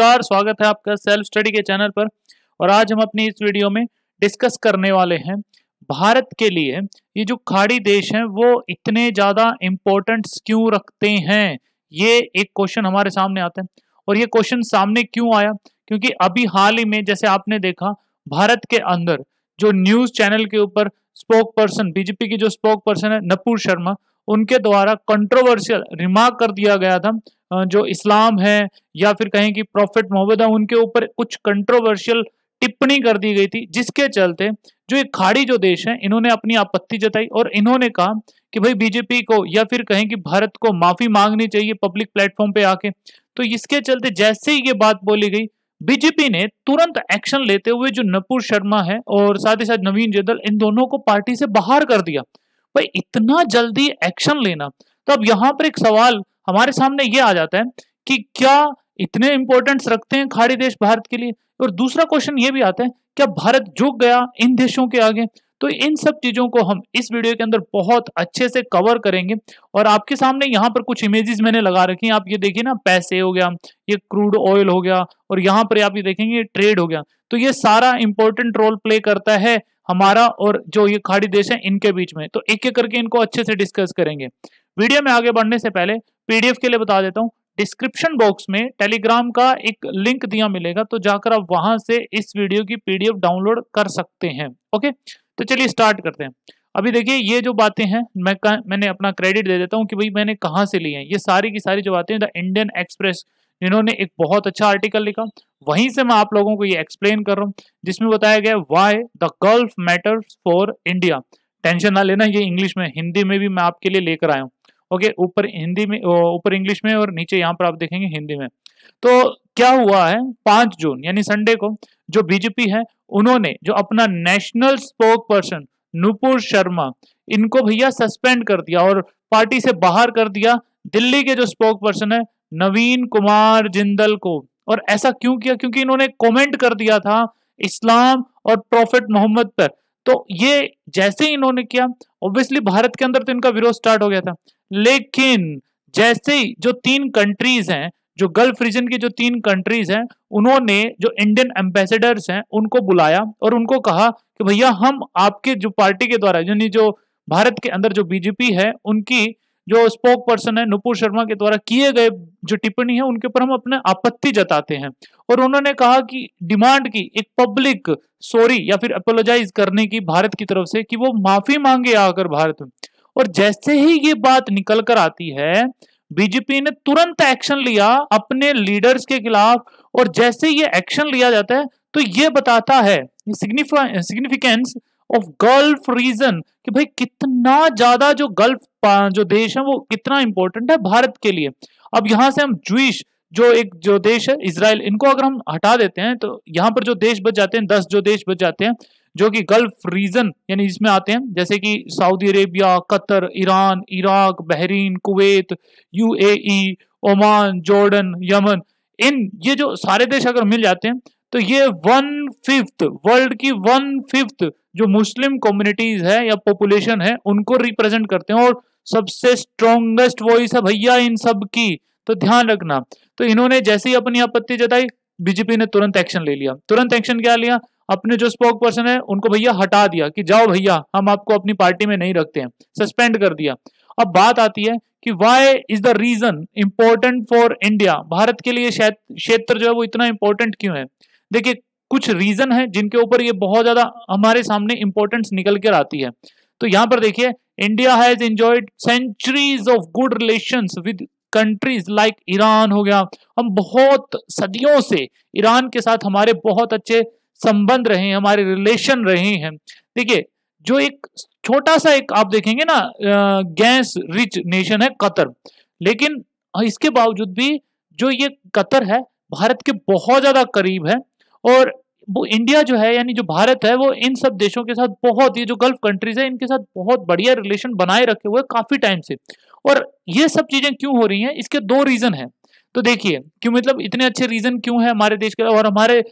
नमस्कार स्वागत है आपका सेल्फ स्टडी के चैनल पर और आज हम अपनी इस वीडियो में डिस्कस करने वाले हैं भारत के लिए ये जो खाड़ी देश हैं वो इतने ज़्यादा इम्पोर्टेंस क्यों रखते हैं ये एक क्वेश्चन हमारे सामने आता है और ये क्वेश्चन सामने क्यों आया क्योंकि अभी हाल ही में जैसे आपने देखा भारत के अंदर जो न्यूज़ चैनल के ऊपर स्पोक पर्सन बीजेपी की जो स्पोक पर्सन है नपुर शर्मा उनके द्वारा कंट्रोवर्शियल रिमार्क कर दिया गया था जो इस्लाम है या फिर कहें कि प्रॉफिट मोहम्मद उनके ऊपर कुछ कंट्रोवर्शियल टिप्पणी कर दी गई थी जिसके चलते जो एक खाड़ी जो देश है इन्होंने अपनी आपत्ति जताई और इन्होंने कहा कि भाई बीजेपी को या फिर कहें कि भारत को माफी मांगनी चाहिए पब्लिक प्लेटफॉर्म पे आके तो इसके चलते जैसे ही ये बात बोली गई बीजेपी ने तुरंत एक्शन लेते हुए जो नपुर शर्मा है और साथ ही साथ नवीन जयदल इन दोनों को पार्टी से बाहर कर दिया भाई इतना जल्दी एक्शन लेना तो अब यहाँ पर एक सवाल हमारे सामने ये आ जाता है कि क्या इतने इंपॉर्टेंस रखते हैं खाड़ी देश भारत के लिए और दूसरा क्वेश्चन ये भी आता है क्या भारत झुक गया इन देशों के आगे तो इन सब चीजों को हम इस वीडियो के अंदर बहुत अच्छे से कवर करेंगे और आपके सामने यहाँ पर कुछ इमेजेस मैंने लगा रखी हैं आप ये देखिए ना पैसे हो गया ये क्रूड ऑयल हो गया और यहाँ पर आप ये देखेंगे ट्रेड हो गया तो ये सारा इंपॉर्टेंट रोल प्ले करता है हमारा और जो ये खाड़ी देश है इनके बीच में तो एक एक करके इनको अच्छे से डिस्कस करेंगे वीडियो में आगे बढ़ने से पहले पीडीएफ के लिए बता देता हूँ डिस्क्रिप्शन बॉक्स में टेलीग्राम का एक लिंक दिया मिलेगा तो जाकर आप वहां से इस वीडियो की पीडीएफ डाउनलोड कर सकते हैं ओके तो चलिए स्टार्ट करते हैं अभी देखिए ये जो बातें हैं मैं मैंने अपना क्रेडिट दे देता हूँ कि भाई मैंने कहाँ से लिए हैं ये सारी की सारी जो बातें द इंडियन एक्सप्रेस इन्होंने एक बहुत अच्छा आर्टिकल लिखा वहीं से मैं आप लोगों को ये एक्सप्लेन कर रहा हूँ जिसमें बताया गया why the Gulf matters for India tension ना लेना ये इंग्लिश में हिंदी में भी मैं आपके लिए लेकर आया हूँ ओके ऊपर हिंदी में ऊपर इंग्लिश में और नीचे यहाँ पर आप देखेंगे हिंदी में तो क्या हुआ है पांच जून यानी संडे को जो बीजेपी है उन्होंने जो अपना national spokesperson Nupur Sharma इनको भैया सस्पेंड कर दिया और पार्टी से बाहर कर दिया दिल्ली के जो स्पोक पर्सन है नवीन कुमार जिंदल को और ऐसा क्यों किया क्योंकि इन्होंने कमेंट कर दिया था इस्लाम और प्रॉफिट मोहम्मद पर तो ये जैसे ही इन्होंने किया ऑब्वियसली भारत के अंदर तो इनका विरोध स्टार्ट हो गया था लेकिन जैसे ही जो तीन कंट्रीज हैं जो गल्फ रीजन की जो तीन कंट्रीज हैं उन्होंने जो इंडियन एम्बेसडर्स हैं उनको बुलाया और उनको कहा कि भैया हम आपके जो पार्टी के द्वारा यानी जो भारत के अंदर जो बीजेपी है उनकी जो स्पोक पर्सन है नुपुर शर्मा के द्वारा किए गए जो टिप्पणी है उनके ऊपर हम अपने आपत्ति जताते हैं और उन्होंने कहा कि डिमांड की एक पब्लिक सॉरी या फिर अपोलोजाइज करने की भारत की तरफ से कि वो माफी मांगे आकर भारत में और जैसे ही ये बात निकल कर आती है बीजेपी ने तुरंत एक्शन लिया अपने लीडर्स के खिलाफ और जैसे ये एक्शन लिया जाता है तो ये बताता है सिग्निफिकेंस ऑफ गल्फ रीजन कि भाई कितना ज्यादा जो गल्फ जो देश है वो कितना इंपॉर्टेंट है भारत के लिए अब यहां से हम जुइश जो एक जो देश है इसराइल इनको अगर हम हटा देते हैं तो यहां पर जो देश बच जाते हैं दस जो देश बच जाते हैं जो कि गल्फ रीजन यानी इसमें आते हैं जैसे कि Saudi Arabia Qatar Iran Iraq Bahrain Kuwait UAE Oman Jordan Yemen इन ये जो सारे देश अगर मिल जाते हैं तो ये वन फिफ्थ वर्ल्ड की वन फिफ्थ जो मुस्लिम कम्युनिटीज है या पॉपुलेशन है उनको रिप्रेजेंट करते हैं और सबसे स्ट्रोंगेस्ट वॉइस है भैया इन सब की तो ध्यान रखना तो इन्होंने जैसे ही अपनी आपत्ति जताई बीजेपी ने तुरंत एक्शन ले लिया तुरंत एक्शन क्या लिया अपने जो स्पोक पर्सन है उनको भैया हटा दिया कि जाओ भैया हम आपको अपनी पार्टी में नहीं रखते हैं सस्पेंड कर दिया अब बात आती है कि why is the region important for India Bharat के लिए क्षेत्र जो है वो इतना इंपॉर्टेंट क्यों है देखिए कुछ रीजन है जिनके ऊपर ये बहुत ज्यादा हमारे सामने इंपॉर्टेंस निकल कर आती है तो यहाँ पर देखिए India has enjoyed centuries of good relation with countries like Iran हो गया हम बहुत सदियों से ईरान के साथ हमारे बहुत अच्छे संबंध रहे हैं हमारे रिलेशन रहे हैं देखिए जो एक छोटा सा एक आप देखेंगे ना गैस रिच नेशन है कतर लेकिन इसके बावजूद भी जो ये कतर है भारत के बहुत ज़्यादा करीब है और वो इंडिया जो है यानी जो भारत है वो इन सब देशों के साथ बहुत ये जो गल्फ कंट्रीज है इनके साथ बहुत बढ़िया रिलेशन बनाए रखे हुए काफ़ी टाइम से और ये सब चीजें क्यों हो रही हैं इसके दो रीजन हैं तो देखिए क्यों मतलब इतने अच्छे रीजन क्यों है हमारे देश के और हमारे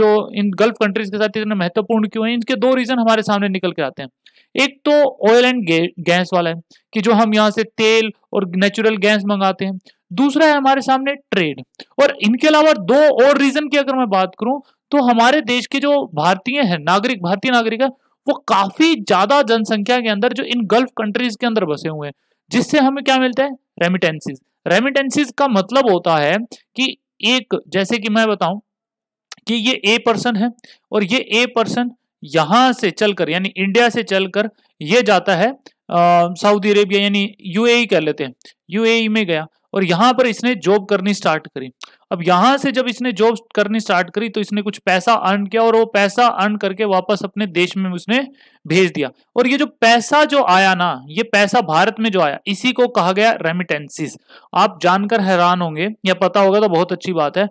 जो इन गल्फ कंट्रीज के साथ इतने महत्वपूर्ण क्यों है इनके दो रीजन हमारे सामने निकल के आते हैं एक तो ऑयल एंड गैस वाला है कि जो हम यहाँ से तेल और नेचुरल गैस मंगाते हैं दूसरा है हमारे सामने ट्रेड और इनके अलावा दो और रीजन की अगर मैं बात करूं तो हमारे देश के जो भारतीय हैं नागरिक भारतीय नागरिक है वो काफी ज्यादा जनसंख्या के अंदर जो इन गल्फ कंट्रीज के अंदर बसे हुए हैं जिससे हमें क्या मिलता है रेमिटेंसिस रेमिटेंसिस का मतलब होता है कि एक जैसे कि मैं बताऊं कि ये ए पर्सन है और ये ए पर्सन यहां से चलकर यानी इंडिया से चलकर ये जाता है सऊदी अरेबिया यानी यूएई e कह लेते हैं यूएई e में गया और यहां पर इसने जॉब करनी स्टार्ट करी अब यहां से जब इसने जॉब करनी स्टार्ट करी तो इसने कुछ पैसा अर्न किया और वो पैसा अर्न करके वापस अपने देश में उसने भेज दिया और ये जो पैसा जो आया ना ये पैसा भारत में जो आया इसी को कहा गया रेमिटेंसिस आप जानकर हैरान होंगे या पता होगा तो बहुत अच्छी बात है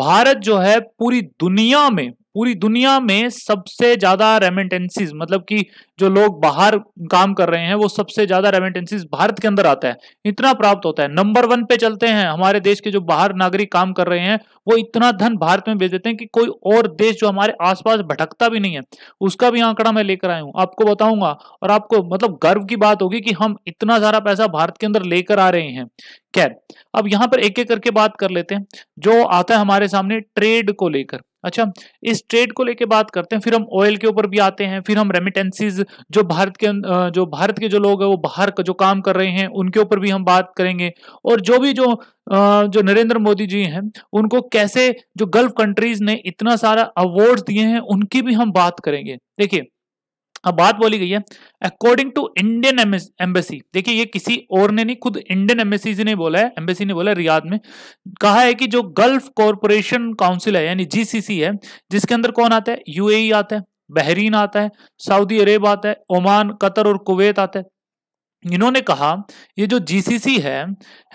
भारत जो है पूरी दुनिया में पूरी दुनिया में सबसे ज्यादा रेमिटेंसीज मतलब कि जो लोग बाहर काम कर रहे हैं वो सबसे ज्यादा रेमिटेंसीज भारत के अंदर आता है इतना प्राप्त होता है नंबर वन पे चलते हैं हमारे देश के जो बाहर नागरिक काम कर रहे हैं वो इतना धन भारत में भेज देते हैं कि कोई और देश जो हमारे आसपास भटकता भी नहीं है उसका भी आंकड़ा मैं लेकर आया हूँ आपको बताऊंगा और आपको मतलब गर्व की बात होगी कि हम इतना सारा पैसा भारत के अंदर लेकर आ रहे हैं खैर अब यहाँ पर एक एक करके बात कर लेते हैं जो आता है हमारे सामने ट्रेड को लेकर अच्छा इस ट्रेड को लेके बात करते हैं फिर हम ऑयल के ऊपर भी आते हैं फिर हम रेमिटेंसीज जो भारत के जो भारत के जो लोग हैं वो बाहर जो काम कर रहे हैं उनके ऊपर भी हम बात करेंगे और जो भी जो जो नरेंद्र मोदी जी हैं उनको कैसे जो गल्फ कंट्रीज ने इतना सारा अवार्ड दिए हैं उनकी भी हम बात करेंगे देखिए अब हाँ, बात बोली गई है अकॉर्डिंग टू इंडियन एम्बेसी देखिए ये किसी और ने नहीं खुद इंडियन एम्बेसी ने बोला है एम्बेसी ने बोला है रियाद में कहा है कि जो गल्फ कॉरपोरेशन काउंसिल है यानी जीसीसी है जिसके अंदर कौन आता है यूएई e आता है बहरीन आता है सऊदी अरेब आता है ओमान कतर और कुवैत आता है इन्होंने कहा ये जो जीसीसी है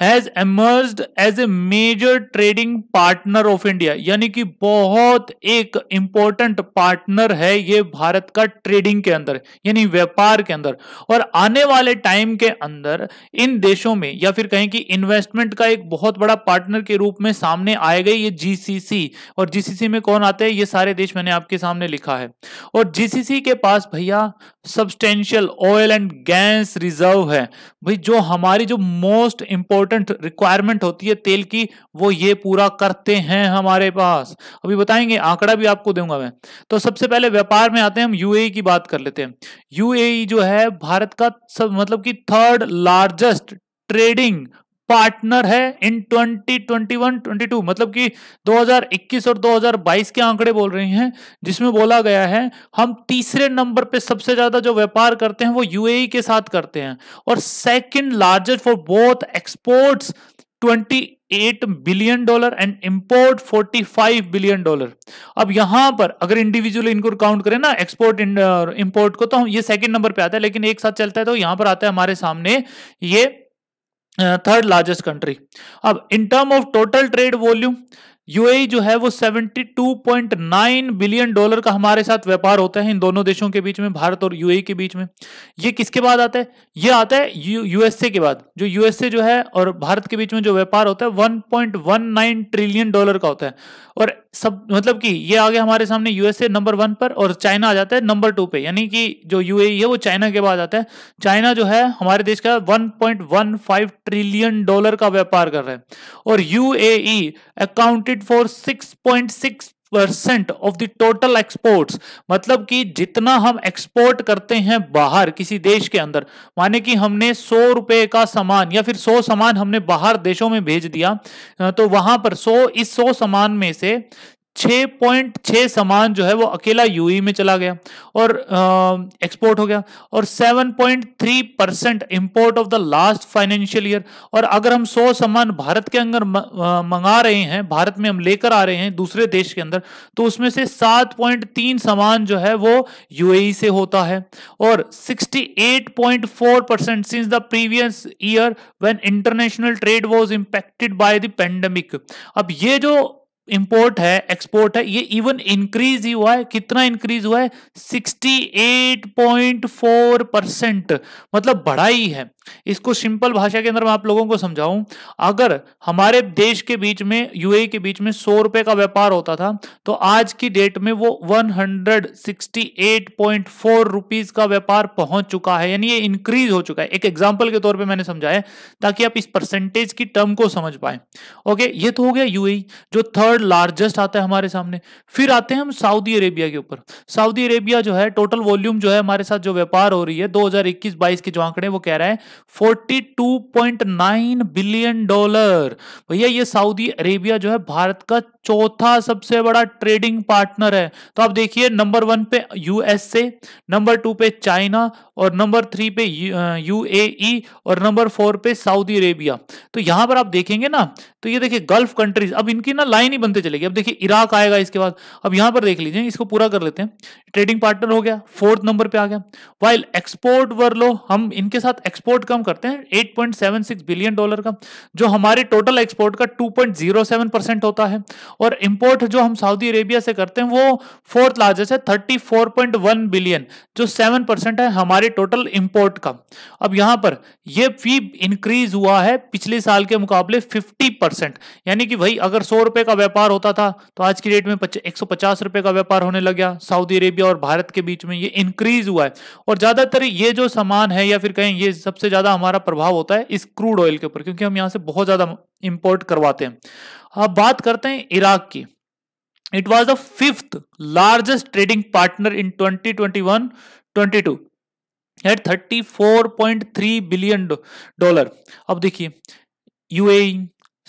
has emerge as a major trading partner of India यानी कि बहुत एक इंपॉर्टेंट पार्टनर है ये भारत का ट्रेडिंग के अंदर यानी व्यापार के अंदर और आने वाले टाइम के अंदर इन देशों में या फिर कहें कि इन्वेस्टमेंट का एक बहुत बड़ा पार्टनर के रूप में सामने आएगा ये जीसीसी और जीसीसी में कौन आते हैं ये सारे देश मैंने आपके सामने लिखा है और जीसीसी के पास भैया substantial oil and gas reserve है भाई जो हमारी जो मोस्ट इंपॉर्टेंट रिक्वायरमेंट होती है तेल की वो ये पूरा करते हैं हमारे पास अभी बताएंगे आंकड़ा भी आपको दूंगा मैं तो सबसे पहले व्यापार में आते हैं हम यूएई e की बात कर लेते हैं यूएई e जो है भारत का सब मतलब कि थर्ड लार्जेस्ट ट्रेडिंग पार्टनर है इन 2021 22 मतलब कि 2021 और 2022 के आंकड़े बोल रही हैं जिसमें बोला गया है हम तीसरे नंबर पे सबसे ज्यादा जो व्यापार करते हैं वो यूएई के साथ करते हैं और second largest for both exports 28 billion dollar and import 45 billion dollar अब यहां पर अगर इंडिविजुअल इनको काउंट करें ना एक्सपोर्ट इंपोर्ट uh, को तो हम ये सेकंड नंबर पे आता है लेकिन एक साथ चलता है तो यहां पर आता है हमारे सामने ये थर्ड लार्जेस्ट कंट्री अब in term of total trade volume UAE जो है वो 72.9 बिलियन डॉलर का हमारे साथ व्यापार होता है इन दोनों देशों के बीच में भारत और यूएई e के बीच में ये किसके बाद आता है ये आता है यूएसए के बाद जो यूएसए जो है और भारत के बीच में जो व्यापार होता है 1.19 ट्रिलियन डॉलर का होता है और सब मतलब कि ये आ गया हमारे सामने यूएसए नंबर वन पर और चाइना आ जाता है नंबर टू पे यानी कि जो यूएई e है वो चाइना के बाद आता है चाइना जो है हमारे देश का 1.15 ट्रिलियन डॉलर का व्यापार कर रहा है और UAE accounted for 6.6 percent of the total exports मतलब कि जितना हम एक्सपोर्ट करते हैं बाहर किसी देश के अंदर माने कि हमने सौ रुपए का सामान या फिर सौ सामान हमने बाहर देशों में भेज दिया तो वहां पर सौ इस सौ सामान में से 6.6 पॉइंट सामान जो है वो अकेला यूई में चला गया और एक्सपोर्ट हो गया और seven point three percent import of the last financial year और अगर हम सौ सामान भारत के अंदर मंगा रहे हैं भारत में हम लेकर आ रहे हैं दूसरे देश के अंदर तो उसमें से सात पॉइंट तीन सामान जो है वो यूएई से होता है और sixty eight point four percent since the previous year when international trade was impacted by the pandemic अब ये जो इम्पोर्ट है एक्सपोर्ट है ये इवन इंक्रीज ही हुआ है कितना इंक्रीज हुआ है 68.4 परसेंट मतलब बढ़ा ही है इसको सिंपल भाषा के अंदर मैं आप लोगों को समझाऊं अगर हमारे देश के बीच में यूएई e के बीच में सौ रुपए का व्यापार होता था तो आज की डेट में वो 168.4 रुपीस का व्यापार पहुंच चुका है यानी ये इंक्रीज हो चुका है एक एग्जाम्पल के तौर पर मैंने समझाया ताकि आप इस परसेंटेज की टर्म को समझ पाए ओके ये तो हो गया यूएई e, जो थर्ड थर्ड लार्जेस्ट आता है हमारे सामने फिर आते हैं हम सऊदी अरेबिया के ऊपर सऊदी अरेबिया जो है टोटल वॉल्यूम जो है हमारे साथ जो व्यापार हो रही है 2021-22 के जो आंकड़े वो कह रहा है 42.9 बिलियन डॉलर भैया ये सऊदी अरेबिया जो है भारत का चौथा सबसे बड़ा ट्रेडिंग पार्टनर है तो आप देखिए नंबर वन पे यूएसए नंबर टू पे चाइना और नंबर थ्री पे यूएई e, और नंबर फोर पे सऊदी अरेबिया तो यहां पर आप देखेंगे ना तो ये देखिए गल्फ कंट्रीज अब इनकी ना लाइन ही बनते चले गए अब देखिए इराक आएगा इसके बाद अब यहां पर देख लीजिए इसको पूरा कर लेते हैं ट्रेडिंग पार्टनर हो गया फोर्थ नंबर पे आ गया वाइल एक्सपोर्ट वर लो हम इनके साथ एक्सपोर्ट कम करते हैं 8.76 बिलियन डॉलर का जो हमारे टोटल एक्सपोर्ट का 2.07 परसेंट होता है और इम्पोर्ट जो हम सऊदी अरेबिया से करते हैं वो फोर्थ लार्जेस्ट है थर्टी बिलियन जो सेवन है हमारे टोटल इम्पोर्ट का अब यहां पर यह फी इंक्रीज हुआ है पिछले साल के मुकाबले फिफ्टी यानी कि भाई अगर सौ रुपए का व्यापार व्यापार होता था तो आज की डेट में एक सौ का व्यापार होने लग गया सऊदी अरेबिया और भारत के बीच में ये इंक्रीज हुआ है और ज्यादातर ये जो सामान है या फिर कहें ये सबसे ज्यादा हमारा प्रभाव होता है इस क्रूड ऑयल के ऊपर क्योंकि हम यहाँ से बहुत ज्यादा इंपोर्ट करवाते हैं अब बात करते हैं इराक की it was the fifth largest trading partner in twenty twenty eight thirty four point three billion dollar अब देखिए यूएई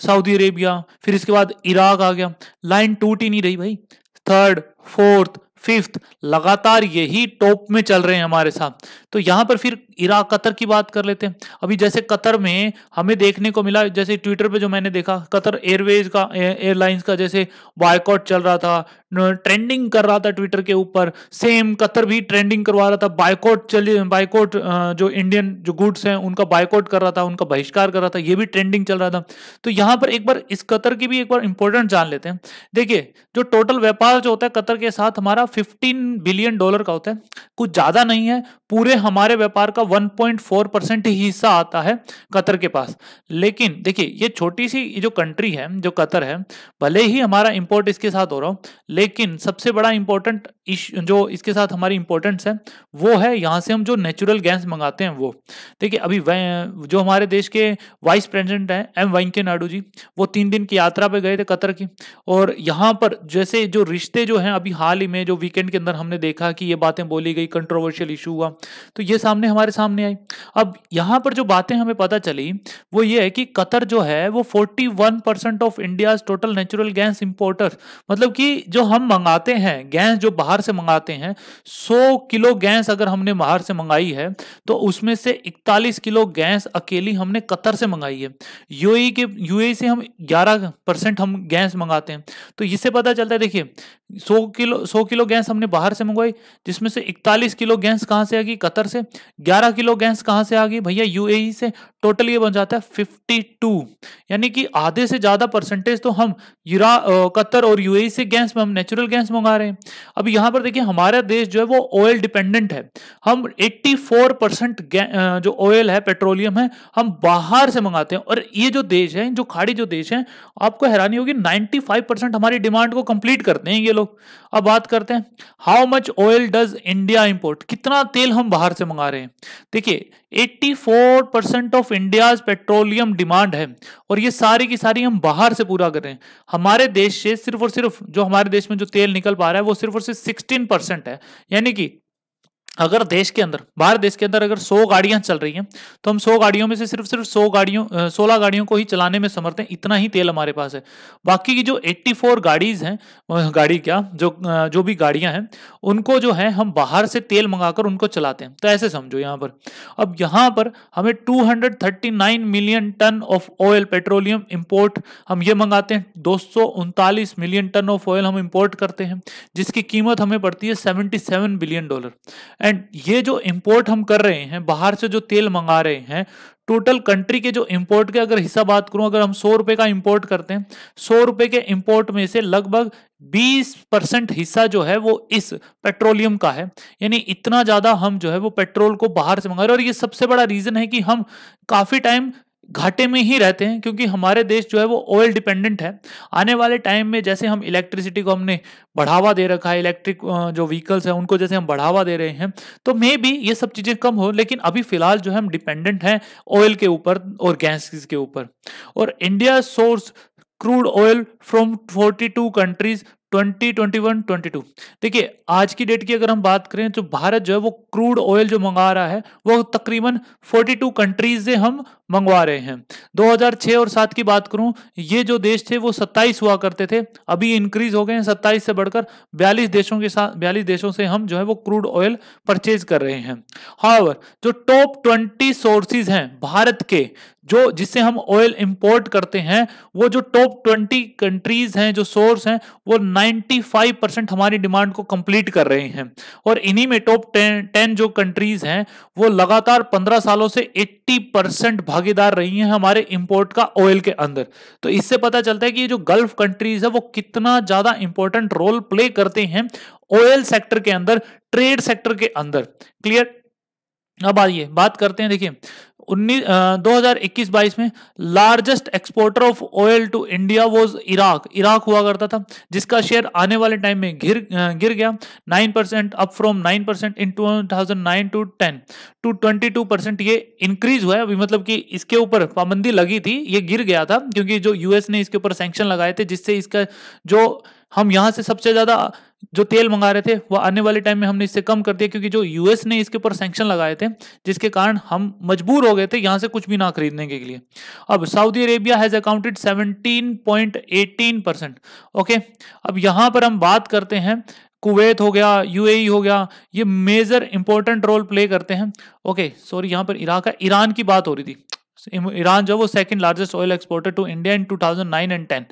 सऊदी अरेबिया फिर इसके बाद इराक आ गया लाइन टूट ही नहीं रही भाई थर्ड फोर्थ फिफ्थ लगातार यही टॉप में चल रहे हैं हमारे साथ तो यहाँ पर फिर इराक कतर की बात कर लेते हैं अभी जैसे कतर में हमें देखने को मिला जैसे ट्विटर पे जो मैंने देखा कतर एयरवेज का एयरलाइंस का जैसे बायकॉट चल रहा था ट्रेंडिंग कर रहा था ट्विटर के ऊपर सेम कतर भी ट्रेंडिंग करवा रहा था बायकॉट चली बायकॉट जो इंडियन जो गुड्स हैं उनका बायकॉट कर रहा था उनका बहिष्कार कर रहा था ये भी ट्रेंडिंग चल रहा था तो यहाँ पर एक बार इस कतर की भी एक बार इंपॉर्टेंट जान लेते हैं देखिए जो टोटल व्यापार जो होता है कतर के साथ हमारा फिफ्टीन बिलियन डॉलर का होता है कुछ ज़्यादा नहीं है पूरे हमारे व्यापार का वन परसेंट ही हिस्सा आता है कतर के पास लेकिन देखिए ये छोटी सी जो कंट्री है जो कतर है भले ही हमारा इंपोर्ट इसके साथ हो रहा हो लेकिन सबसे बड़ा इंपॉर्टेंट जो इसके साथ हमारी इंपॉर्टेंस है वो है यहाँ से हम जो नेचुरल गैस मंगाते हैं वो देखिए अभी जो हमारे देश के वाइस प्रेसिडेंट हैं एम वेंकैया नायडू जी वो तीन दिन की यात्रा पे गए थे कतर की और यहाँ पर जैसे जो रिश्ते जो हैं अभी हाल ही में जो वीकेंड के अंदर हमने देखा कि ये बातें बोली गई कंट्रोवर्शियल इशू हुआ तो ये सामने हमारे सामने आई अब यहाँ पर जो बातें हमें पता चली वो ये है कि कतर जो है वो forty of India total natural gas importer मतलब कि जो हम मंगाते हैं गैस जो बाहर से मंगाते हैं 100 किलो गैस अगर हमने बाहर से मंगाई है तो उसमें से 41 किलो गैस अकेली हमने कतर से मंगाई है यूएई के यूएई से हम 11 परसेंट हम गैस मंगाते हैं तो इससे पता चलता है देखिए 100 किलो 100 किलो गैस हमने बाहर से मंगवाई जिसमें से 41 किलो गैस कहाँ से आ गई कतर से 11 किलो गैस कहाँ से आ गई भैया यूएई से टोटल ये बन जाता है 52 यानी कि आधे से ज़्यादा परसेंटेज तो हम यूरा कतर और यूएई से गैस में हम नेचुरल गैस मंगा रहे हैं अब यहाँ पर देखिए हमारा देश जो है वो ऑयल डिपेंडेंट है हम एट्टी जो ऑयल है पेट्रोलियम है हम बाहर से मंगाते हैं और ये जो देश है जो खाड़ी जो देश है आपको हैरानी होगी नाइन्टी हमारी डिमांड को कंप्लीट करते हैं ये चलो अब बात करते हैं how much oil does India import कितना तेल हम बाहर से मंगा रहे हैं देखिए 84 percent of India petroleum demand है और ये सारी की सारी हम बाहर से पूरा कर रहे हैं हमारे देश से सिर्फ और सिर्फ जो हमारे देश में जो तेल निकल पा रहा है वो सिर्फ और सिर्फ सिक्सटीन है यानी कि अगर देश के अंदर बाहर देश के अंदर अगर 100 गाड़ियां चल रही हैं तो हम 100 गाड़ियों में से सिर्फ सिर्फ 100 गाड़ियों 16 गाड़ियों को ही चलाने में समर्थ हैं इतना ही तेल हमारे पास है बाकी की जो 84 गाड़ीज हैं गाड़ी क्या जो जो भी गाड़ियां हैं उनको जो है हम बाहर से तेल मंगाकर उनको चलाते हैं तो ऐसे समझो यहाँ पर अब यहाँ पर हमें two million ton of oil petroleum import हम ये मंगाते हैं दो मिलियन टन ऑफ ऑयल हम इम्पोर्ट करते हैं जिसकी कीमत हमें पड़ती है सेवेंटी बिलियन डॉलर एंड ये जो इम्पोर्ट हम कर रहे हैं बाहर से जो तेल मंगा रहे हैं टोटल कंट्री के जो इम्पोर्ट के अगर हिस्सा बात करूं अगर हम सौ रुपए का इम्पोर्ट करते हैं सौ रुपए के इम्पोर्ट में से लगभग 20 परसेंट हिस्सा जो है वो इस पेट्रोलियम का है यानी इतना ज़्यादा हम जो है वो पेट्रोल को बाहर से मंगा रहे हैं और ये सबसे बड़ा रीज़न है कि हम काफ़ी टाइम घाटे में ही रहते हैं क्योंकि हमारे देश जो है वो ऑयल डिपेंडेंट है आने वाले टाइम में जैसे हम इलेक्ट्रिसिटी को हमने बढ़ावा दे रखा है इलेक्ट्रिक जो व्हीकल्स हैं उनको जैसे हम बढ़ावा दे रहे हैं तो मे भी ये सब चीज़ें कम हो लेकिन अभी फिलहाल जो है हम डिपेंडेंट हैं ऑयल के ऊपर और गैस के ऊपर और India source crude oil from 42 countries twenty twenty one twenty two देखिए आज की डेट की अगर हम बात करें तो भारत जो है वो क्रूड ऑयल जो मंगा रहा है वो तकरीबन फोर्टी टू कंट्रीज से हम मंगवा रहे हैं 2006 और 7 की बात करूं ये जो देश थे वो 27 हुआ करते थे अभी इंक्रीज हो गए हैं 27 से बढ़कर 42 देशों के साथ 42 देशों से हम जो है वो क्रूड ऑयल परचेज कर रहे हैं हावर जो टॉप 20 सोर्सेज हैं भारत के जो जिससे हम ऑयल इंपोर्ट करते हैं वो जो टॉप ट्वेंटी कंट्रीज हैं जो सोर्स हैं वो 95 परसेंट हमारी डिमांड को कंप्लीट कर रहे हैं और इन्हीं में टॉप टेन जो कंट्रीज हैं वो लगातार 15 सालों से 80 परसेंट भागीदार रही हैं हमारे इंपोर्ट का ऑयल के अंदर तो इससे पता चलता है कि ये जो गल्फ कंट्रीज है वो कितना ज्यादा इंपॉर्टेंट रोल प्ले करते हैं ऑयल सेक्टर के अंदर ट्रेड सेक्टर के अंदर क्लियर अब आइए बात करते हैं देखिए 2021-22 में largest exporter of oil to India was Iraq Iraq हुआ करता था जिसका शेयर आने वाले टाइम में गिर गिर गया 9 percent up from 9 percent in two two ten two twenty two percent ये इंक्रीज हुआ है अभी मतलब कि इसके ऊपर पाबंदी लगी थी ये गिर गया था क्योंकि जो यूएस ने इसके ऊपर सेंक्शन लगाए थे जिससे इसका जो हम यहाँ से सबसे ज़्यादा जो तेल मंगा रहे थे वो आने वाले टाइम में हमने इससे कम कर दिया क्योंकि जो यूएस ने इसके ऊपर सैंक्शन लगाए थे जिसके कारण हम मजबूर हो गए थे यहां से कुछ भी ना खरीदने के लिए अब Saudi Arabia has accounted 17.18 percent okay अब यहां पर हम बात करते हैं कुवैत हो गया यूएई e हो गया ये मेजर इंपॉर्टेंट रोल प्ले करते हैं ओके सॉरी यहाँ पर इराक है ईरान की बात हो रही थी ईरान जो वो second largest oil exporter to India in 2009 and 10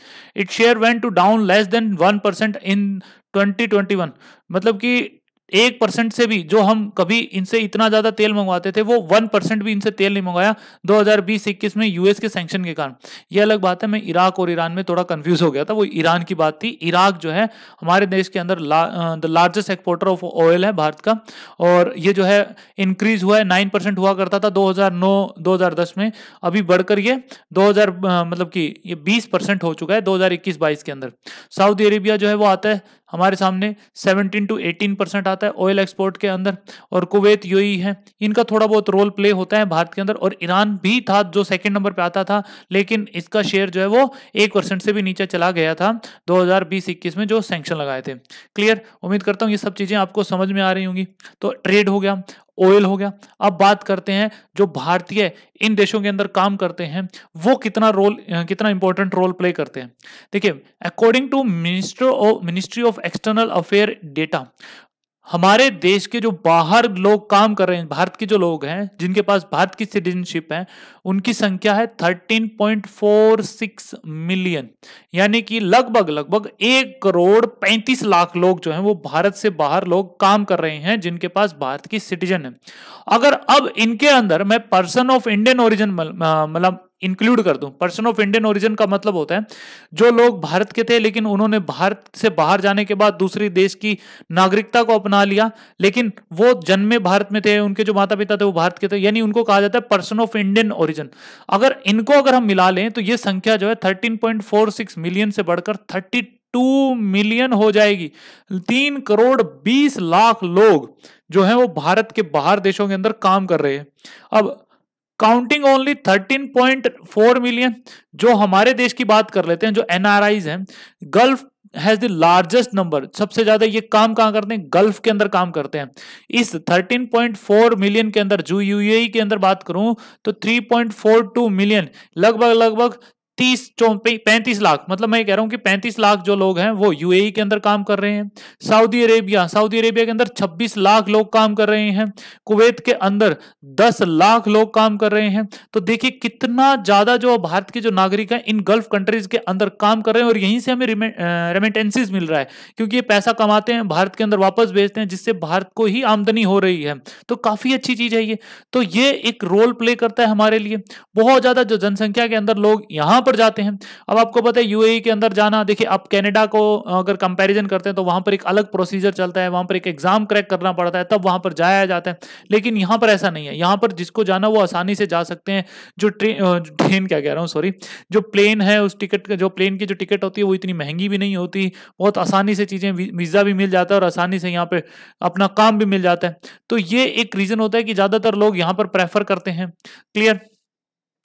it share went to down less than 1 percent in 2021 मतलब कि एक परसेंट से भी जो हम कभी इनसे इतना ज्यादा तेल मंगवाते थे वो वन परसेंट भी इनसे तेल नहीं मंगवाया 2020-21 में यूएस के सैंक्शन के कारण ये अलग बात है मैं इराक और ईरान में थोड़ा कंफ्यूज हो गया था वो ईरान की बात थी इराक जो है हमारे देश के अंदर the largest exporter of oil है भारत का और ये जो है इंक्रीज हुआ है नाइन हुआ करता था दो हजार में अभी बढ़कर ये दो मतलब कि ये बीस हो चुका है दो हजार के अंदर सऊदी अरेबिया जो है वो आता है हमारे सामने 17 टू 18 परसेंट आता है ऑयल एक्सपोर्ट के अंदर और कुवैत यूएई है इनका थोड़ा बहुत रोल प्ले होता है भारत के अंदर और ईरान भी था जो सेकंड नंबर पे आता था लेकिन इसका शेयर जो है वो एक परसेंट से भी नीचे चला गया था 2020-21 में जो सेंक्शन लगाए थे क्लियर उम्मीद करता हूँ ये सब चीज़ें आपको समझ में आ रही होंगी तो ट्रेड हो गया ऑयल हो गया अब बात करते हैं जो भारतीय इन देशों के अंदर काम करते हैं वो कितना रोल कितना इंपॉर्टेंट रोल प्ले करते हैं देखिए according to minister of ministry of external affair data हमारे देश के जो बाहर लोग काम कर रहे हैं भारत के जो लोग हैं जिनके पास भारत की सिटीजनशिप है उनकी संख्या है 13.46 मिलियन यानी कि लगभग लगभग एक करोड़ 35 लाख लोग जो हैं वो भारत से बाहर लोग काम कर रहे हैं जिनके पास भारत की सिटीजन है अगर अब इनके अंदर मैं पर्सन ऑफ इंडियन ओरिजिन मतलब इंक्लूड कर दूं पर्सन ऑफ इंडियन ओरिजिन का मतलब होता है जो लोग भारत के थे लेकिन उन्होंने भारत से बाहर जाने के बाद दूसरी देश की नागरिकता को अपना लिया लेकिन वो जन्मे भारत में थे उनके जो माता पिता थे वो भारत के थे यानी उनको कहा जाता है पर्सन ऑफ इंडियन ओरिजिन अगर इनको अगर हम मिला लें तो ये संख्या जो है थर्टीन मिलियन से बढ़कर थर्टी टू मिलियन हो जाएगी तीन करोड़ बीस लाख लोग जो है वो भारत के बाहर देशों के अंदर काम कर रहे हैं अब काउंटिंग ओनली 13.4 मिलियन जो हमारे देश की बात कर लेते हैं जो एनआरआईज हैं Gulf has the largest number सबसे ज्यादा ये काम कहां करते हैं गल्फ के अंदर काम करते हैं इस 13.4 मिलियन के अंदर जो यूएई e के अंदर बात करूं तो 3.42 मिलियन लगभग लगभग तीस पैंतीस लाख मतलब मैं कह रहा हूं कि पैंतीस लाख जो लोग हैं वो यूएई e के अंदर काम कर रहे हैं सऊदी अरेबिया सऊदी अरेबिया के अंदर छब्बीस लाख लोग काम कर रहे हैं कुवैत के अंदर दस लाख लोग काम कर रहे हैं तो देखिए कितना ज्यादा जो भारत के जो नागरिक हैं इन गल्फ कंट्रीज के अंदर काम कर रहे हैं और यहीं से हमें रेमिटेंसीज मिल रहा है क्योंकि ये पैसा कमाते हैं भारत के अंदर वापस भेजते हैं जिससे भारत को ही आमदनी हो रही है तो काफी अच्छी चीज है ये तो ये एक रोल प्ले करता है हमारे लिए बहुत ज्यादा जो जनसंख्या के अंदर लोग यहां पर जाते हैं अब आपको पता है यूएई e के अंदर जाना देखिए आप कनाडा को अगर कंपैरिजन करते हैं तो वहां पर एक अलग प्रोसीजर चलता है वहां पर एक एग्जाम क्रैक करना पड़ता है तब वहां पर जाया जाता है लेकिन यहां पर ऐसा नहीं है यहां पर जिसको जाना वो आसानी से जा सकते हैं जो ट्रेन ट्रेन क्या कह रहा हूँ सॉरी जो प्लेन है उस टिकट जो प्लेन की जो टिकट होती है वो इतनी महंगी भी नहीं होती बहुत आसानी से चीज़ें वीज़ा भी मिल जाता है और आसानी से यहाँ पर अपना काम भी मिल जाता है तो ये एक रीज़न होता है कि ज़्यादातर लोग यहाँ पर प्रेफर करते हैं क्लियर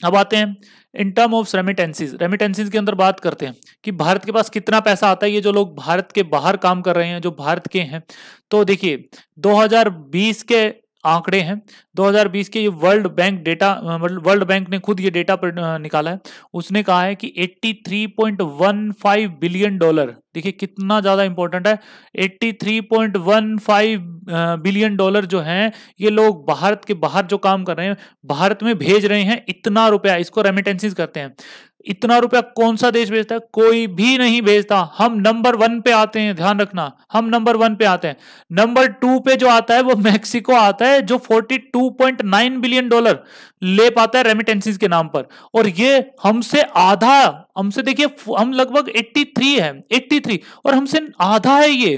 अब आते हैं in term of remittances remittances के अंदर बात करते हैं कि भारत के पास कितना पैसा आता है ये जो लोग भारत के बाहर काम कर रहे हैं जो भारत के हैं तो देखिए 2020 के आंकड़े हैं 2020 के ये वर्ल्ड बैंक डेटा मतलब वर्ल्ड बैंक ने खुद ये डेटा निकाला है उसने कहा है कि 83.15 बिलियन डॉलर देखिए कितना ज़्यादा इंपॉर्टेंट है 83.15 बिलियन डॉलर जो हैं ये लोग भारत के बाहर जो काम कर रहे हैं भारत में भेज रहे हैं इतना रुपया इसको रेमिटेंसिस करते हैं इतना रुपया कौन सा देश भेजता है कोई भी नहीं भेजता हम नंबर वन पे आते हैं ध्यान रखना हम नंबर वन पे आते हैं नंबर टू पे जो आता है वो मैक्सिको आता है जो 42.9 बिलियन डॉलर ले पाता है रेमिटेंसीज के नाम पर और ये हमसे आधा हमसे देखिए हम लगभग 83 है 83 और हमसे आधा है ये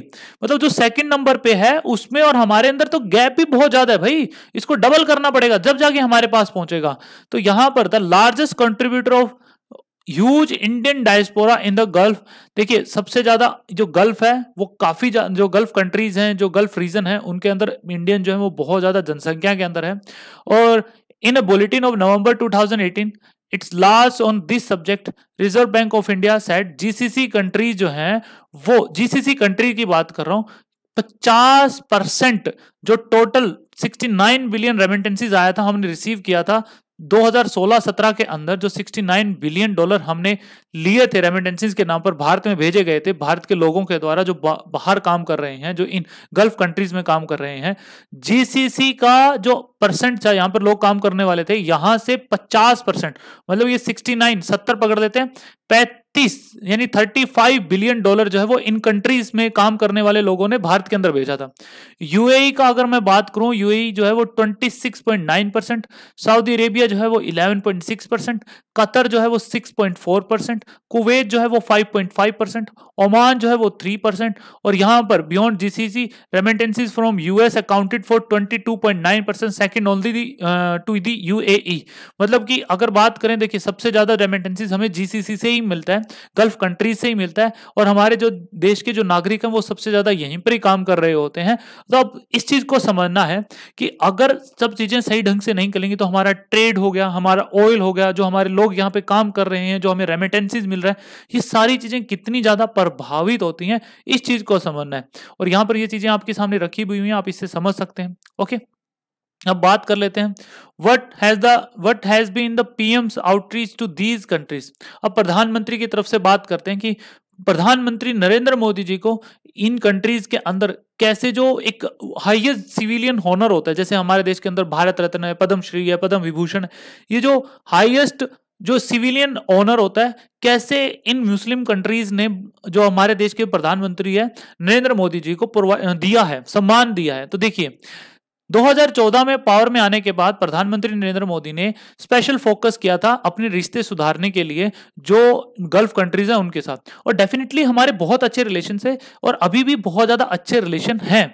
मतलब जो सेकंड नंबर पे है उसमें और हमारे अंदर तो गैप भी बहुत ज्यादा है भाई इसको डबल करना पड़ेगा जब जाके हमारे पास पहुंचेगा तो यहां पर the largest contributor of huge Indian diaspora in the Gulf देखिए सबसे ज्यादा जो गल्फ है वो काफी जो गल्फ कंट्रीज हैं जो गल्फ रीजन है उनके अंदर इंडियन जो है वो बहुत ज्यादा जनसंख्या के अंदर है और in a bulletin of November 2018 it's last on this subject Reserve Bank of India set GCC country जो है वो जीसीसी कंट्री की बात कर रहा हूं पचास परसेंट जो टोटल 69 बिलियन रेमिटेंसीज आया था हमने रिसीव किया था 2016-17 के अंदर जो 69 बिलियन डॉलर हमने लिए थे रेमिटेंसेस के नाम पर भारत में भेजे गए थे भारत के लोगों के द्वारा जो बाहर काम कर रहे हैं जो इन गल्फ कंट्रीज में काम कर रहे हैं जीसीसी का जो परसेंट था यहां पर लोग काम करने वाले थे यहां से 50 परसेंट मतलब ये 69 70 पकड़ लेते हैं 30 यानी थर्टी फाइव बिलियन डॉलर जो है वो इन कंट्रीज में काम करने वाले लोगों ने भारत के अंदर भेजा था यूएई e का अगर मैं बात करूं यूएई e जो है वो twenty six point nine percent Saudi Arabia जो है वो eleven point six percent Qatar जो है वो six point four percent Kuwait जो है वो five point five percent Oman जो है वो थ्री परसेंट और यहां पर beyond GCC remittances from US accounted for twenty two percent second only to the UAE मतलब कि अगर बात करें देखिए सबसे ज्यादा रेमिटेंसीज हमें जीसीसी से ही मिलता है गल्फ कंट्रीज से ही मिलता है और हमारे जो देश के जो नागरिक हैं वो सबसे ज़्यादा यहीं पर ही काम कर रहे होते हैं तो अब इस चीज़ को समझना है कि अगर सब चीज़ें सही ढंग से नहीं करेंगी तो हमारा ट्रेड हो गया हमारा ऑयल हो गया जो हमारे लोग यहाँ पे काम कर रहे हैं जो हमें रेमिटेंसीज मिल रहा है ये सारी चीज़ें कितनी ज़्यादा प्रभावित होती हैं इस चीज़ को समझना है और यहाँ पर ये चीज़ें आपके सामने रखी हुई हैं आप इससे समझ सकते हैं ओके okay? अब बात कर लेते हैं what has the what has been the aims outreach to these countries अब प्रधानमंत्री की तरफ से बात करते हैं कि प्रधानमंत्री नरेंद्र मोदी जी को इन कंट्रीज के अंदर कैसे जो एक हाईएस्ट सिविलियन हॉनर होता है जैसे हमारे देश के अंदर भारत रत्न है पद्मश्री है पद्म विभूषण ये जो हाईएस्ट जो सिविलियन ऑनर होता है कैसे इन मुस्लिम कंट्रीज ने जो हमारे देश के प्रधानमंत्री है नरेंद्र मोदी जी को दिया है सम्मान दिया है तो देखिए 2014 में पावर में आने के बाद प्रधानमंत्री नरेंद्र मोदी ने स्पेशल फोकस किया था अपने रिश्ते सुधारने के लिए जो गल्फ कंट्रीज हैं उनके साथ और डेफिनेटली हमारे बहुत अच्छे रिलेशन है और अभी भी बहुत ज़्यादा अच्छे रिलेशन हैं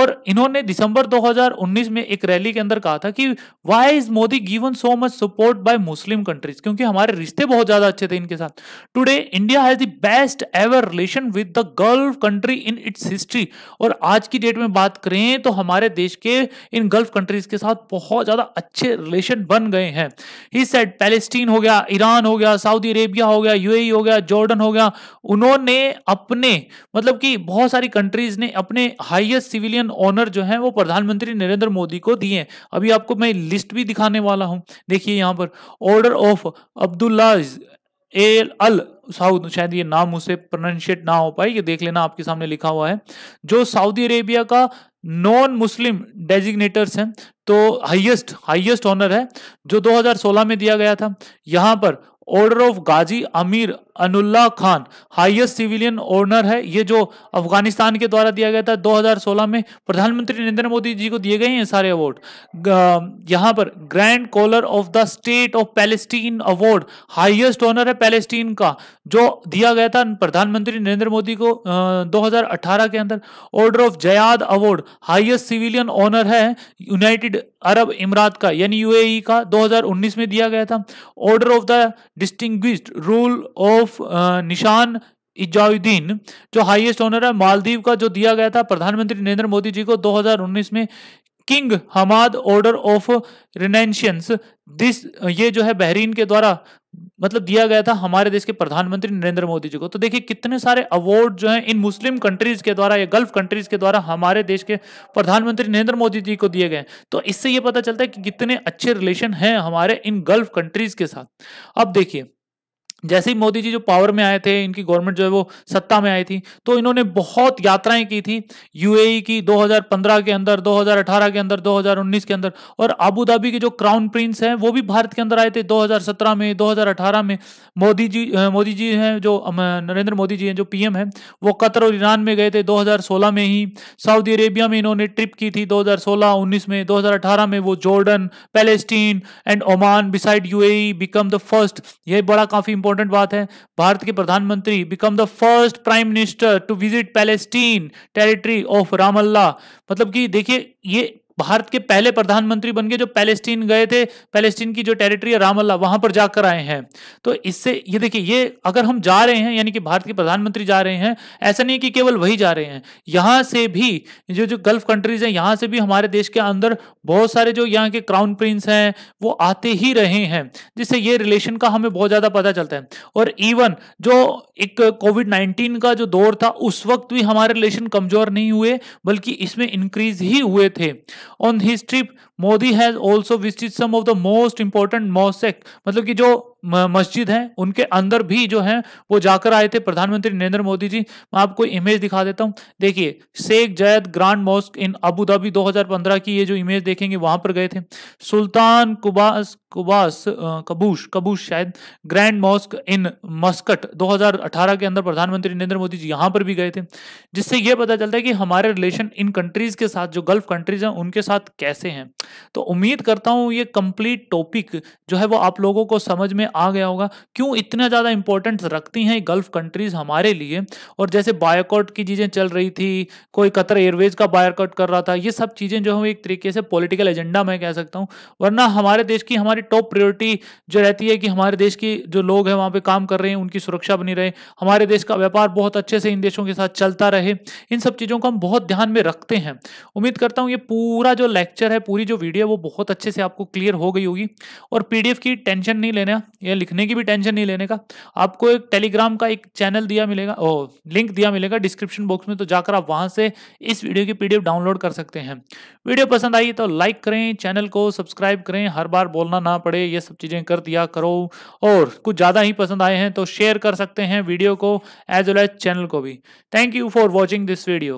और इन्होंने दिसंबर 2019 में एक रैली के अंदर कहा था कि why is Modi given so much support by Muslim countries क्योंकि हमारे रिश्ते बहुत ज़्यादा अच्छे थे इनके साथ today India has the best ever relation with the Gulf country in its history और आज की डेट में बात करें तो हमारे देश के इन गल्फ कंट्रीज के साथ बहुत ज़्यादा अच्छे रिलेशन बन गए हैं ही सेट पैलेस्टीन हो गया ईरान हो गया सऊदी अरेबिया हो गया यूएई हो गया जॉर्डन हो गया उन्होंने अपने मतलब कि बहुत सारी कंट्रीज ने अपने हाईएस्ट सिविलियन ऑनर जो है वो प्रधानमंत्री नरेंद्र मोदी को दिए अभी आपको मैं लिस्ट भी दिखाने वाला हूँ देखिए यहाँ पर order of Abdulaziz a al Saud शायद ये नाम उसे प्रोनाशिएट ना हो पाए ये देख लेना आपके सामने लिखा हुआ है जो सऊदी अरेबिया का नॉन मुस्लिम डेजिग्नेटर्स हैं तो हाईएस्ट हाईएस्ट ऑनर है जो 2016 में दिया गया था यहां पर order of Ghazi Amir Anullah Khan highest civilian honour है ये जो अफगानिस्तान के द्वारा दिया गया था 2016 में प्रधानमंत्री नरेंद्र मोदी जी को दिए गए हैं सारे अवार्ड यहाँ पर grand collar of the state of Palestine award highest honour है पैलेस्टीन का जो दिया गया था प्रधानमंत्री नरेंद्र मोदी को दो के अंदर order of Zayed award highest civilian honour है यूनाइटेड अरब इमरात का यानी यूएई e का 2019 में दिया गया था order of the distinguished rule of of Nishan Izzuddeen जो हाईएस्ट ऑनर है मालदीव का जो दिया गया था प्रधानमंत्री नरेंद्र मोदी जी को 2019 में King Hamad order of renaissance this ये जो है बहरीन के द्वारा मतलब दिया गया था हमारे देश के प्रधानमंत्री नरेंद्र मोदी जी को तो देखिए कितने सारे अवार्ड जो हैं इन मुस्लिम कंट्रीज के द्वारा या गल्फ कंट्रीज के द्वारा हमारे देश के प्रधानमंत्री नरेंद्र मोदी जी को दिए गए तो इससे ये पता चलता है कि कितने अच्छे रिलेशन हैं हमारे इन गल्फ कंट्रीज के साथ अब देखिए जैसे ही मोदी जी जो पावर में आए थे इनकी गवर्नमेंट जो है वो सत्ता में आई थी तो इन्होंने बहुत यात्राएं की थी यूएई e की 2015 के अंदर 2018 के अंदर 2019 के अंदर और अबू धाबी के जो क्राउन प्रिंस हैं वो भी भारत के अंदर आए थे 2017 में 2018 में मोदी जी मोदी जी हैं जो नरेंद्र मोदी जी हैं जो पी हैं वो कतर और ईरान में गए थे दो में ही सऊदी अरेबिया में इन्होंने ट्रिप की थी दो हज़ार में दो में वो Jordan Palestine and Oman beside you become the first ये बड़ा काफ़ी इंपॉर्टेंट बात है भारत के प्रधानमंत्री become the first prime minister to visit Palestine territory of Ramallah मतलब कि देखिए ये भारत के पहले प्रधानमंत्री बन गए जो पैलेस्टीन गए थे पैलेस्टीन की जो टेरिटरी है रामल्ला वहां पर जाकर आए हैं तो इससे ये देखिए ये अगर हम जा रहे हैं यानी कि भारत के प्रधानमंत्री जा रहे हैं ऐसा नहीं कि केवल वही जा रहे हैं यहाँ से भी जो जो गल्फ कंट्रीज हैं यहाँ से भी हमारे देश के अंदर बहुत सारे जो यहाँ के क्राउन प्रिंस हैं वो आते ही रहे हैं जिससे ये रिलेशन का हमें बहुत ज़्यादा पता चलता है और इवन जो एक कोविड नाइन्टीन का जो दौर था उस वक्त भी हमारे रिलेशन कमज़ोर नहीं हुए बल्कि इसमें इंक्रीज ही हुए थे On his trip Modi has also visit some of the most important mosques मतलब कि जो मस्जिद है उनके अंदर भी जो है वो जाकर आए थे प्रधानमंत्री नरेंद्र मोदी जी मैं आपको इमेज दिखा देता हूँ देखिए Sheikh Zayed Grand Mosque in Abu Dhabi 2015 की ये जो इमेज देखेंगे वहां पर गए थे सुल्तान कुबास कुबास कबूश कबूश शायद ग्रैंड मॉस्क इन मस्कट 2018 के अंदर प्रधानमंत्री नरेंद्र मोदी जी यहाँ पर भी गए थे जिससे यह पता चलता है कि हमारे रिलेशन इन कंट्रीज के साथ जो गल्फ कंट्रीज हैं उनके साथ कैसे हैं तो उम्मीद करता हूँ ये कंप्लीट टॉपिक जो है वो आप लोगों को समझ में आ गया होगा क्यों इतना ज़्यादा इंपॉर्टेंस रखती हैं गल्फ कंट्रीज़ हमारे लिए और जैसे बायोकॉट की चीज़ें चल रही थी कोई कतर एयरवेज का बायकॉट कर रहा था ये सब चीज़ें जो है एक तरीके से पॉलिटिकल एजेंडा मैं कह सकता हूँ वरना हमारे देश की हमारी टॉप प्रियोरिटी जो रहती है कि हमारे देश की जो लोग हैं वहाँ पर काम कर रहे हैं उनकी सुरक्षा बनी रहे हमारे देश का व्यापार बहुत अच्छे से इन देशों के साथ चलता रहे इन सब चीज़ों को हम बहुत ध्यान में रखते हैं उम्मीद करता हूँ ये पूरा जो लेक्चर है पूरी जो वीडियो है वो बहुत अच्छे से आपको क्लियर हो गई होगी और पीडीएफ की टेंशन नहीं लेना या लिखने की भी टेंशन नहीं लेने का आपको एक टेलीग्राम का एक चैनल दिया मिलेगा ओ लिंक दिया मिलेगा डिस्क्रिप्शन बॉक्स में तो जाकर आप वहाँ से इस वीडियो की पीडीएफ डाउनलोड कर सकते हैं वीडियो पसंद आई तो लाइक करें चैनल को सब्सक्राइब करें हर बार बोलना ना पड़े ये सब चीज़ें कर दिया करो और कुछ ज़्यादा ही पसंद आए हैं तो शेयर कर सकते हैं वीडियो को एज वेल एज चैनल को भी thank you for watching this video